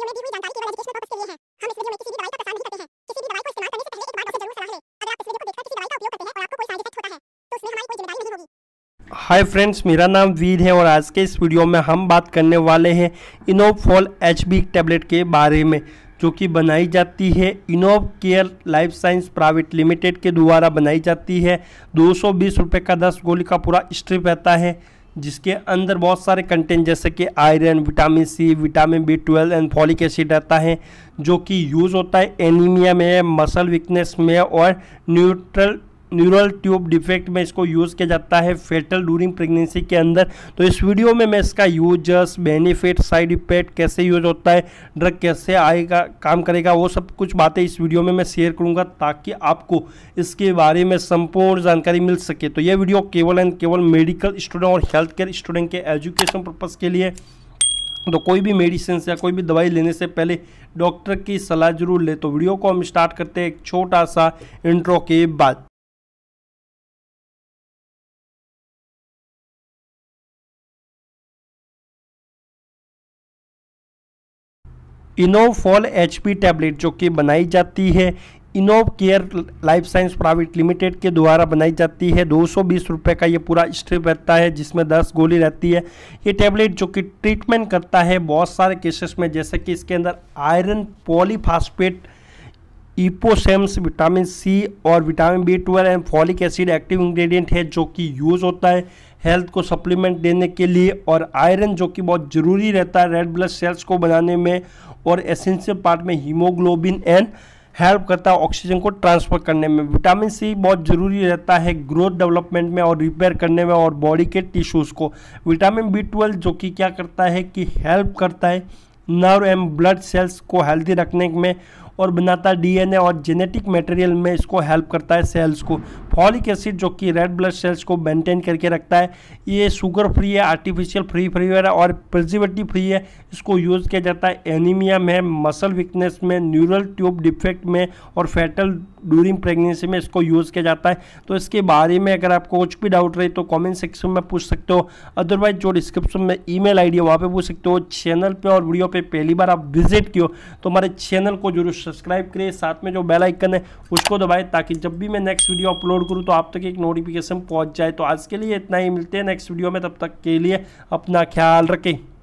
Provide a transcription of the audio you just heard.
video दी हुई जानकारी केवल एजुकेशनल पर्पस के लिए है हम इस वीडियो में किसी भी दवाई का नहीं करते हैं किसी भी दवाई को इस्तेमाल करने से पहले एक बार डॉक्टर जरूर सलाह लें अगर आप इस वीडियो को देखकर किसी दवाई का उपयोग करते हैं और आपको कोई साइड इफेक्ट होता है तो उसमें हमारी कोई जिम्मेदारी नहीं होगी हाय फ्रेंड्स मेरा नाम वीर है और आज के इस वीडियो में हम बात करने वाले हैं इनोफॉल एच बी टैबलेट के बारे में जो कि बनाई जाती है Innov care life science private limited के द्वारा बनाई जाती है दो सौ बीस का दस गोली का पूरा स्ट्रिप रहता है जिसके अंदर बहुत सारे कंटेंट जैसे कि iron vitamin C vitamin B twelve and folic acid रहता है जो कि यूज़ होता है एनीमिया में मसल वीकनेस में और न्यूट्रल न्यूरल ट्यूब डिफेक्ट में इसको यूज़ किया जाता है फेटल डूरिंग प्रेगनेंसी के अंदर तो इस वीडियो में मैं इसका यूजर्स बेनिफिट साइड इफेक्ट कैसे यूज होता है ड्रग कैसे आएगा काम करेगा वो सब कुछ बातें इस वीडियो में मैं शेयर करूँगा ताकि आपको इसके बारे में संपूर्ण जानकारी मिल सके तो यह वीडियो केवल एंड केवल मेडिकल स्टूडेंट और हेल्थ केयर स्टूडेंट के एजुकेशन पर्पज़ के लिए तो कोई भी मेडिसिन या कोई भी दवाई लेने से पहले डॉक्टर की सलाह जरूर ले तो वीडियो को हम स्टार्ट करते हैं एक छोटा सा इंट्रो के बाद इनोफॉल एचपी टैबलेट जो कि बनाई जाती है Innov care life science private limited के द्वारा बनाई जाती है दो सौ का ये पूरा स्ट्रिप रहता है जिसमें 10 गोली रहती है ये टैबलेट जो कि ट्रीटमेंट करता है बहुत सारे केसेस में जैसे कि इसके अंदर आयरन पॉलीफास्पेट इपोसेम्स विटामिन सी और vitamin B twelve and folic acid active ingredient है जो कि यूज़ होता है हेल्थ को सप्लीमेंट देने के लिए और आयरन जो कि बहुत ज़रूरी रहता है रेड ब्लड सेल्स को बनाने में और एसेंशियल पार्ट में हीमोग्लोबिन एंड हेल्प करता है ऑक्सीजन को ट्रांसफर करने में विटामिन सी बहुत ज़रूरी रहता है ग्रोथ डेवलपमेंट में और रिपेयर करने में और बॉडी के टिश्यूज़ को विटामिन बी ट्वेल्व जो कि क्या करता है कि हेल्प करता है नर्व एंड ब्लड सेल्स को हेल्दी रखने में और बनाता है डीएनए और जेनेटिक मटेरियल में इसको हेल्प करता है सेल्स को फॉलिक एसिड जो कि रेड ब्लड सेल्स को मेंटेन करके रखता है ये शुगर फ्री है आर्टिफिशियल फ्री फ्री है और प्रिजर्वेटिव फ्री है इसको यूज़ किया जाता है एनीमिया में मसल वीकनेस में न्यूरल ट्यूब डिफेक्ट में और फैटल ड्यूरिंग प्रेगनेंसी में इसको यूज़ किया जाता है तो इसके बारे में अगर आपको कुछ भी डाउट रहे तो कॉमेंट सेक्शन में पूछ सकते हो अदरवाइज जो डिस्क्रिप्शन में ई मेल है वहाँ पर पूछ सकते हो चैनल पर और वीडियो पर पहली बार आप विजिट किए तो हमारे चैनल को जरूर सब्सक्राइब करिए साथ में जो बेलाइकन है उसको दबाए ताकि जब भी मैं नेक्स्ट वीडियो अपलोड करूँ तो आप तक एक नोटिफिकेशन पहुँच जाए तो आज के लिए इतना ही मिलते हैं नेक्स्ट वीडियो में तब तक के लिए अपना ख्याल रखें